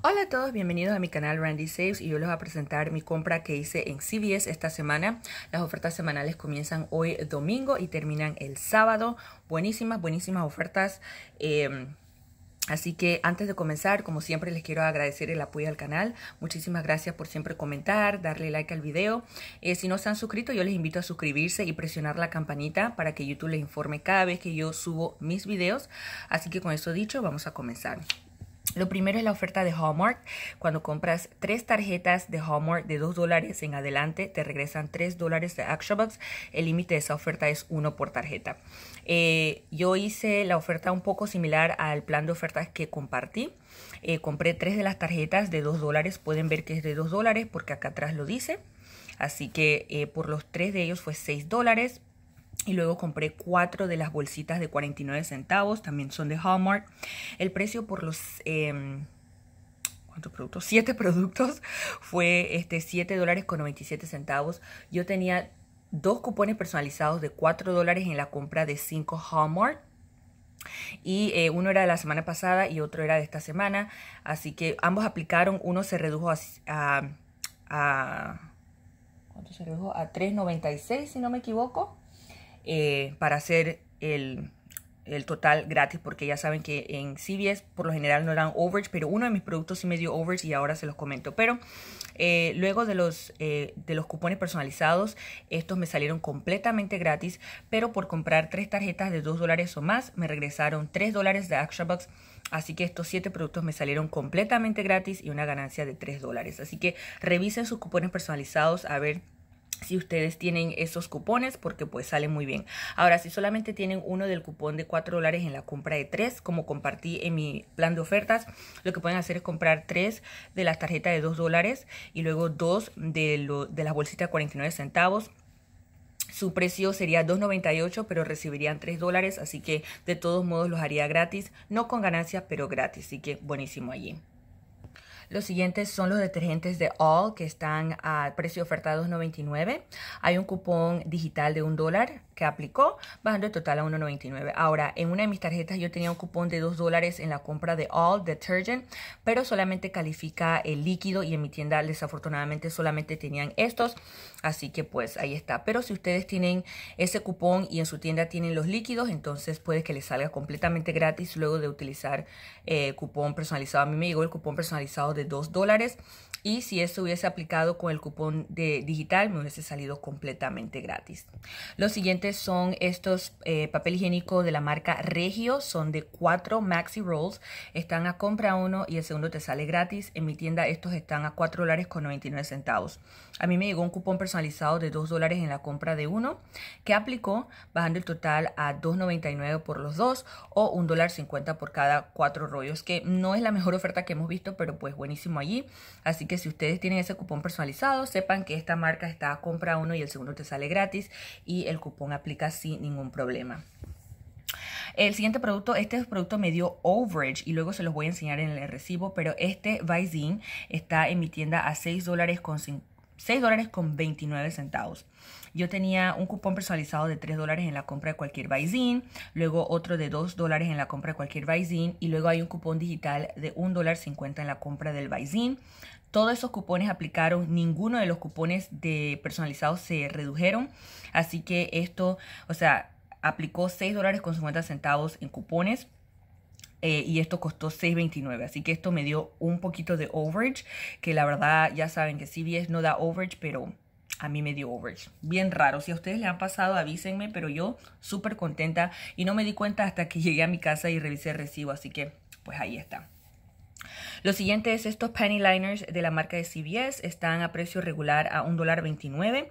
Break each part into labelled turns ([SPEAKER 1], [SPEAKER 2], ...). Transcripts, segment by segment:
[SPEAKER 1] Hola a todos, bienvenidos a mi canal Randy Saves y yo les voy a presentar mi compra que hice en CVS esta semana. Las ofertas semanales comienzan hoy domingo y terminan el sábado. Buenísimas, buenísimas ofertas. Em, así que antes de comenzar, como siempre, les quiero agradecer el apoyo al canal. Muchísimas gracias por siempre comentar, darle like al video. Eh, si no se han suscrito, yo les invito a suscribirse y presionar la campanita para que YouTube les informe cada vez que yo subo mis videos. Así que con eso dicho, vamos a comenzar. Lo primero es la oferta de Hallmark. Cuando compras tres tarjetas de Hallmark de 2 dólares en adelante, te regresan 3 dólares de ActionBox. El límite de esa oferta es uno por tarjeta. Eh, yo hice la oferta un poco similar al plan de ofertas que compartí. Eh, compré tres de las tarjetas de 2 dólares. Pueden ver que es de 2 dólares porque acá atrás lo dice. Así que eh, por los tres de ellos fue 6 dólares y luego compré cuatro de las bolsitas de 49 centavos, también son de Hallmark. El precio por los... Em, ¿Cuántos productos? Siete productos fue este, 7 dólares con 97 centavos. Yo tenía dos cupones personalizados de 4 dólares en la compra de 5 Hallmark. Y eh, uno era de la semana pasada y otro era de esta semana. Así que ambos aplicaron. Uno se redujo a ¿cuánto se redujo? A 3.96, si no me equivoco. Eh, para hacer el, total gratis, porque ya saben que en CVS por lo general no dan overage, pero uno de mis productos sí me dio overage y ahora se los comento. Pero eh, luego de los, eh, de los cupones personalizados, estos me salieron completamente gratis, pero por comprar tres tarjetas de 2 dólares o más, me regresaron 3 dólares de Extra Así que estos 7 productos me salieron completamente gratis y una ganancia de 3 dólares. Así que revisen sus cupones personalizados a ver si ustedes tienen esos cupones porque pues sale muy bien. Ahora, si solamente tienen uno del cupón de 4 dólares en la compra de 3, como compartí en mi plan de ofertas, lo que pueden hacer es comprar 3 de las tarjetas de 2 dólares y luego 2 de, las bolsitas de 49 centavos. Su precio sería 2.98, pero recibirían 3 dólares, así que de todos modos los haría gratis, no con ganancias, pero gratis, así que buenísimo allí. Los siguientes son los detergentes de All que están a precio ofertado 99. Hay un cupón digital de un dólar que aplicó, bajando el total a 1.99. Ahora, en una de mis tarjetas yo tenía un cupón de 2 dólares en la compra de All Detergent, pero solamente califica el líquido y en mi tienda desafortunadamente solamente tenían estos, así que pues ahí está. Pero si ustedes tienen ese cupón y en su tienda tienen los líquidos, entonces puede que les salga completamente gratis luego de utilizar eh, cupón personalizado. A mí me llegó el cupón personalizado de 2 dólares y si eso hubiese aplicado con el cupón de digital me hubiese salido completamente gratis. Lo siguiente son estos eh, papel higiénico de la marca Regio. Son de 4 Maxi Rolls. Están a compra uno y el segundo te sale gratis. En mi tienda estos están a 4 dólares con 99 centavos. A mí me llegó un cupón personalizado de 2 dólares en la compra de uno que aplicó bajando el total a 2.99 por los dos o 1,50 dólar por cada cuatro rollos que no es la mejor oferta que hemos visto pero pues buenísimo allí. Así que si ustedes tienen ese cupón personalizado sepan que esta marca está a compra uno y el segundo te sale gratis y el cupón aplica sin ningún problema. El siguiente producto, este producto medio dio overage y luego se los voy a enseñar en el recibo, pero este Visine está en mi tienda a 6 dólares con 6 dólares con 29 centavos. Yo tenía un cupón personalizado de 3 dólares en la compra de cualquier Vizin, luego otro de 2 dólares en la compra de cualquier Vizin y luego hay un cupón digital de 1 dólar 50 en la compra del Vizin. Todos esos cupones aplicaron, ninguno de los cupones de personalizados se redujeron, así que esto, o sea, aplicó 6 dólares con centavos en cupones. Eh, y esto costó 6.29, así que esto me dio un poquito de overage, que la verdad ya saben que CVS no da overage, pero a mí me dio overage. Bien raro. Si a ustedes le han pasado, avísenme, pero yo súper contenta y no me di cuenta hasta que llegué a mi casa y revisé el recibo. Así que, pues ahí está. Lo siguiente es estos penny liners de la marca de CBS. Están a precio regular a $1.29.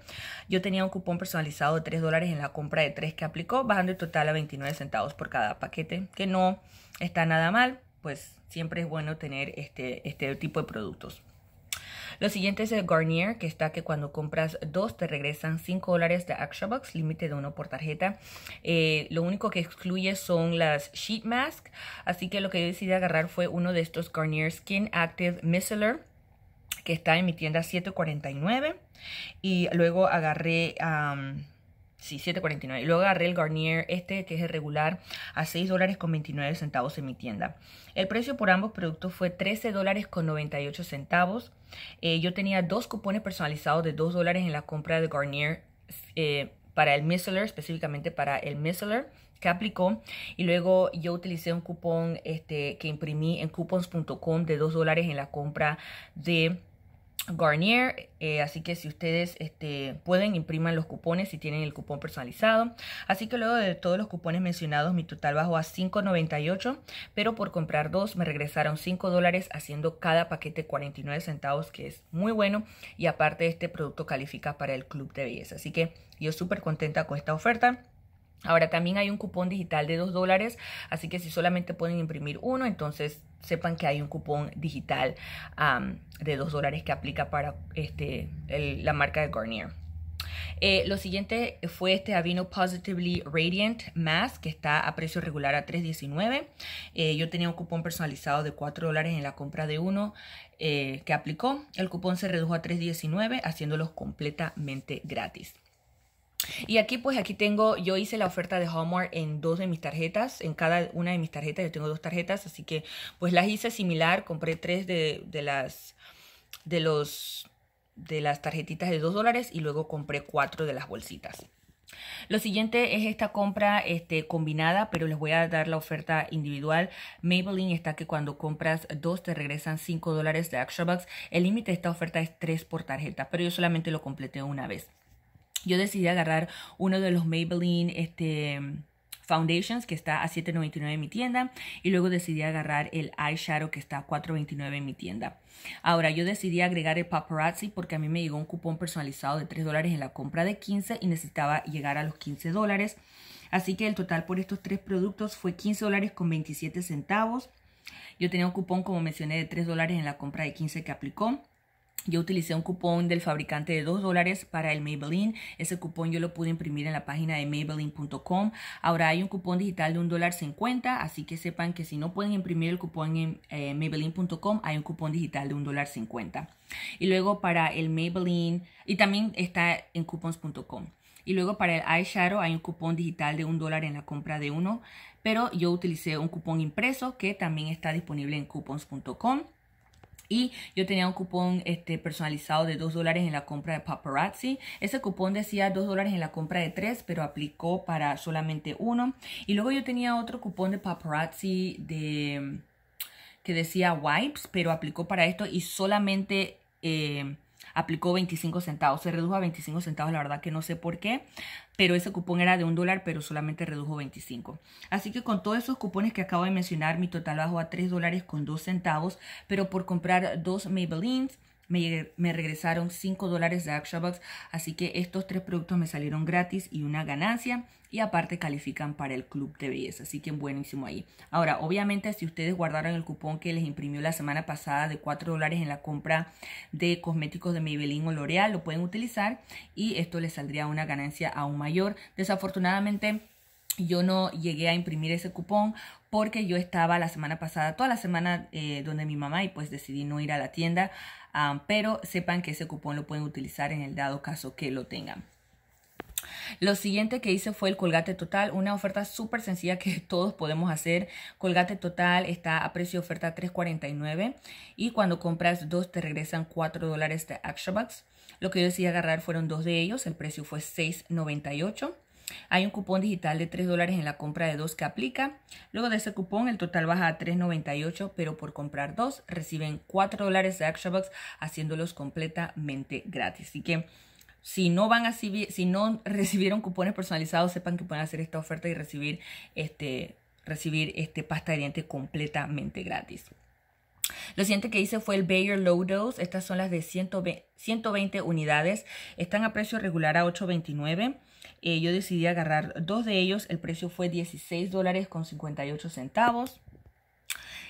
[SPEAKER 1] Yo tenía un cupón personalizado de $3 en la compra de 3 que aplicó, bajando el total a 29 centavos por cada paquete, que no está nada mal. Pues siempre es bueno tener este, este tipo de productos. Lo siguiente es el Garnier, que está que cuando compras dos te regresan 5 dólares de Action Box, límite de uno por tarjeta. Eh, lo único que excluye son las sheet mask, así que lo que yo decidí agarrar fue uno de estos Garnier Skin Active Micellar que está en mi tienda 749 y luego agarré Sí, 7.49. Y luego agarré el Garnier, este que es el regular, a 6 dólares centavos en mi tienda. El precio por ambos productos fue 13 dólares con 98 centavos. Eh, yo tenía dos cupones personalizados de 2 dólares en la compra de Garnier eh, para el Missler, específicamente para el Missler que aplicó y luego yo utilicé un cupón este, que imprimí en coupons.com de 2 dólares en la compra de Garnier, eh, así que si ustedes este, pueden impriman los cupones si tienen el cupón personalizado. Así que luego de todos los cupones mencionados mi total bajó a 5.98, pero por comprar dos me regresaron 5 dólares haciendo cada paquete 49 centavos que es muy bueno y aparte este producto califica para el club de belleza. Así que yo súper contenta con esta oferta. Ahora también hay un cupón digital de 2 dólares, así que si solamente pueden imprimir uno, entonces sepan que hay un cupón digital de 2 dólares que aplica para este, la marca de Garnier. Eh, lo siguiente fue este Avino Positively Radiant Mask que está a precio regular a $3.19. Eh, yo tenía un cupón personalizado de $4 dólares en la compra de uno eh, que aplicó. El cupón se redujo a $3.19 haciéndolos completamente gratis. Y aquí pues aquí tengo, yo hice la oferta de Hallmark en dos de mis tarjetas, en cada una de mis tarjetas, yo tengo dos tarjetas, así que pues las hice similar, compré tres de, las, de las tarjetitas de dos dólares y luego compré cuatro de las bolsitas. Lo siguiente es esta compra este, combinada, pero les voy a dar la oferta individual. Maybelline está que cuando compras dos te regresan cinco dólares de extra bucks. El límite de esta oferta es tres por tarjeta, pero yo solamente lo completé una vez yo decidí agarrar uno de los Maybelline este, Foundations que está a $7.99 en mi tienda y luego decidí agarrar el eyeshadow que está a $4.29 en mi tienda. Ahora yo decidí agregar el paparazzi porque a mí me llegó un cupón personalizado de 3 en la compra de 15 y necesitaba llegar a los 15 Así que el total por estos tres productos fue 15 con 27 centavos. Yo tenía un cupón, como mencioné, de 3 en la compra de 15 que aplicó. Yo utilicé un cupón del fabricante de 2 dólares para el Maybelline. Ese cupón yo lo pude imprimir en la página de maybelline.com. Ahora hay un cupón digital de $1.50, dólar así que sepan que si no pueden imprimir el cupón en eh, maybelline.com, hay un cupón digital de $1.50. dólar Y luego para el Maybelline, y también está en coupons.com. Y luego para el eyeshadow hay un cupón digital de 1 dólar en la compra de uno, pero yo utilicé un cupón impreso que también está disponible en coupons.com. Y yo tenía un cupón este, personalizado de 2 dólares en la compra de Paparazzi. Ese cupón decía 2 dólares en la compra de 3, pero aplicó para solamente uno. Y luego yo tenía otro cupón de Paparazzi de que decía Wipes, pero aplicó para esto y solamente... Eh, aplicó 25 centavos, se redujo a 25 centavos, la verdad que no sé por qué, pero ese cupón era de un dólar, pero solamente redujo 25. Así que con todos esos cupones que acabo de mencionar, mi total bajó a 3 dólares con 2 centavos, pero por comprar dos Maybellines, me, regresaron 5 dólares de ActionBox. Así que estos tres productos me salieron gratis y una ganancia y aparte califican para el club de belleza. Así que buenísimo ahí. Ahora, obviamente, si ustedes guardaron el cupón que les imprimió la semana pasada de 4 dólares en la compra de cosméticos de Maybelline o L'Oreal, lo pueden utilizar y esto les saldría una ganancia aún mayor. Desafortunadamente, yo no llegué a imprimir ese cupón porque yo estaba la semana pasada, toda la semana eh, donde mi mamá y pues decidí no ir a la tienda, ah, pero sepan que ese cupón lo pueden utilizar en el dado caso que lo tengan. Lo siguiente que hice fue el colgate total, una oferta súper sencilla que todos podemos hacer. Colgate total está a precio de oferta 3.49 y cuando compras dos te regresan 4 dólares de Extra Lo que yo decidí agarrar fueron dos de ellos, el precio fue 6.98. Hay un cupón digital de 3 dólares en la compra de dos que aplica. Luego de ese cupón el total baja a 3.98, pero por comprar dos reciben 4 dólares de Extra haciéndolos completamente gratis. Así que si no van a si no recibieron cupones personalizados, sepan que pueden hacer esta oferta y recibir este recibir este pasta de dientes completamente gratis. Lo siguiente que hice fue el Bayer Low Dose. Estas son las de 120, 120 unidades. Están a precio regular a 8.29. Eh, yo decidí agarrar dos de ellos. El precio fue $16.58 dólares con centavos.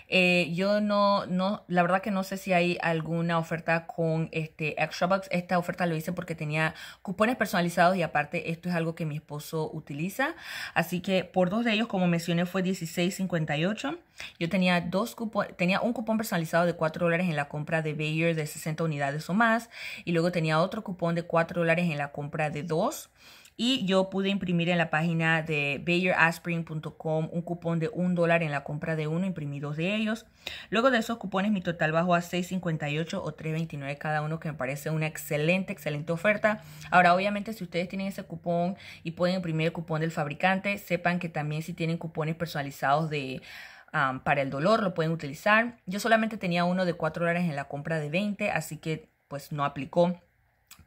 [SPEAKER 1] Eh, yo no, no, la verdad que no sé si hay alguna oferta con este Extra Bucks. Esta oferta lo hice porque tenía cupones personalizados y aparte esto es algo que mi esposo utiliza. Así que por dos de ellos, como mencioné, fue $16.58. Yo tenía dos cupones. tenía un cupón personalizado de 4 dólares en la compra de Bayer de 60 unidades o más. Y luego tenía otro cupón de 4 dólares en la compra de dos y yo pude imprimir en la página de BayerAspring.com un cupón de un dólar en la compra de uno, imprimí dos de ellos. Luego de esos cupones mi total bajó a 6.58 o 3.29 cada uno, que me parece una excelente, excelente oferta. Ahora, obviamente, si ustedes tienen ese cupón y pueden imprimir el cupón del fabricante, sepan que también si tienen cupones personalizados de... Um, para el dolor lo pueden utilizar. Yo solamente tenía uno de 4 dólares en la compra de 20, así que pues no aplicó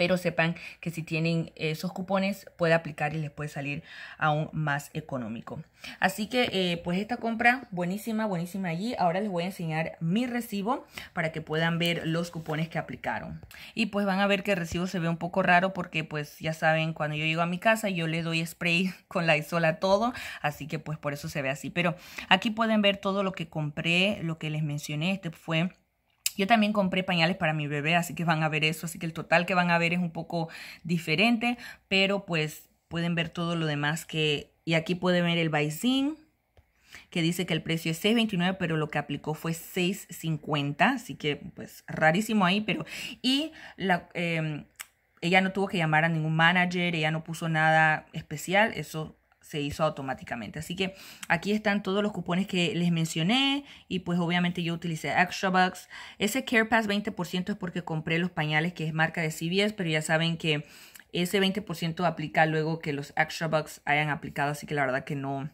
[SPEAKER 1] pero sepan que si tienen esos cupones puede aplicar y les puede salir aún más económico. Así que eh, pues esta compra buenísima, buenísima allí. Ahora les voy a enseñar mi recibo para que puedan ver los cupones que aplicaron. Y pues van a ver que el recibo se ve un poco raro porque pues ya saben, cuando yo llego a mi casa yo le doy spray con la isola todo, así que pues por eso se ve así. Pero aquí pueden ver todo lo que compré, lo que les mencioné. Este fue yo también compré pañales para mi bebé, así que van a ver eso. Así que el total que van a ver es un poco diferente, pero pues pueden ver todo lo demás que... Y aquí pueden ver el baisin que dice que el precio es 6.29, pero lo que aplicó fue 6.50, así que pues rarísimo ahí, pero... Y la, em, ella no tuvo que llamar a ningún manager, ella no puso nada especial, eso se hizo automáticamente. Así que aquí están todos los cupones que les mencioné y pues obviamente yo utilicé Extra Bucks. Ese Care Pass 20% es porque compré los pañales que es marca de CVS, pero ya saben que ese 20% aplica luego que los Extra Bucks hayan aplicado, así que la verdad que no...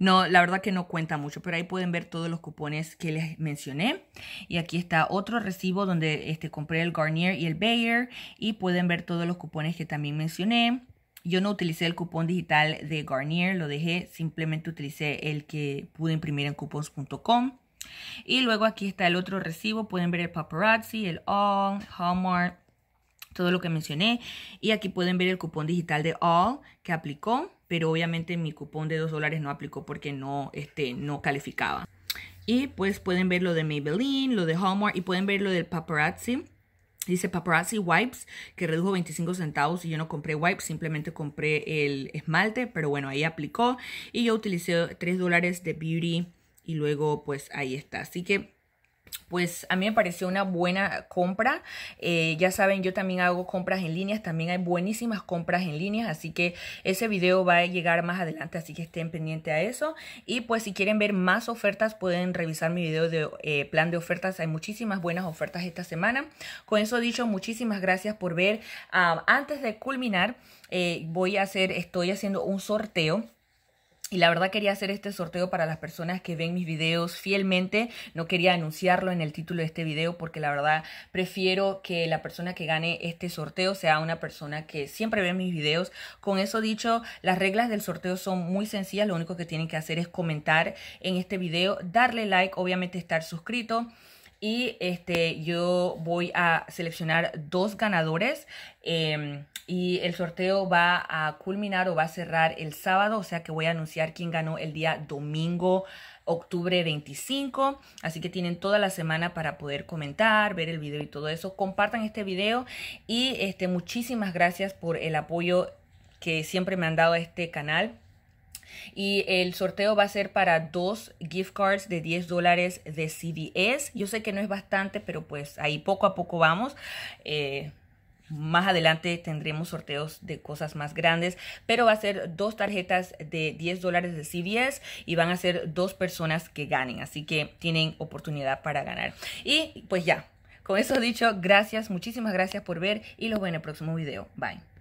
[SPEAKER 1] No, la verdad que no cuenta mucho, pero ahí pueden ver todos los cupones que les mencioné. Y aquí está otro recibo donde este, compré el Garnier y el Bayer. Y pueden ver todos los cupones que también mencioné. Yo no utilicé el cupón digital de Garnier, lo dejé, simplemente utilicé el que pude imprimir en cupons.com Y luego aquí está el otro recibo, pueden ver el paparazzi, el All, Hallmark, todo lo que mencioné. Y aquí pueden ver el cupón digital de All que aplicó, pero obviamente mi cupón de 2 dólares no aplicó porque no, este, no calificaba. Y pues pueden ver lo de Maybelline, lo de Hallmark y pueden ver lo del paparazzi. Dice Paparazzi Wipes, que redujo 25 centavos y yo no compré wipes, simplemente compré el esmalte, pero bueno, ahí aplicó y yo utilicé 3 dólares de Beauty y luego pues ahí está. Así que pues a mí me pareció una buena compra. Eh, ya saben, yo también hago compras en líneas, también hay buenísimas compras en líneas, así que ese video va a llegar más adelante, así que estén pendientes a eso. Y pues si quieren ver más ofertas, pueden revisar mi video de eh, plan de ofertas, hay muchísimas buenas ofertas esta semana. Con eso dicho, muchísimas gracias por ver. Ah, antes de culminar, eh, voy a hacer, estoy haciendo un sorteo y la verdad quería hacer este sorteo para las personas que ven mis videos fielmente. No quería anunciarlo en el título de este video porque la verdad prefiero que la persona que gane este sorteo sea una persona que siempre ve mis videos. Con eso dicho, las reglas del sorteo son muy sencillas. Lo único que tienen que hacer es comentar en este video, darle like, obviamente estar suscrito. Y este, yo voy a seleccionar dos ganadores. Em, y el sorteo va a culminar o va a cerrar el sábado, o sea que voy a anunciar quién ganó el día domingo octubre 25. Así que tienen toda la semana para poder comentar, ver el video y todo eso. Compartan este video y este, muchísimas gracias por el apoyo que siempre me han dado a este canal. Y el sorteo va a ser para dos gift cards de 10 dólares de CVS. Yo sé que no es bastante, pero pues ahí poco a poco vamos. Eh, más adelante tendremos sorteos de cosas más grandes, pero va a ser dos tarjetas de 10 dólares de CVS y van a ser dos personas que ganen. Así que tienen oportunidad para ganar. Y pues ya, con eso dicho, gracias, muchísimas gracias por ver y los veo en el próximo video. Bye.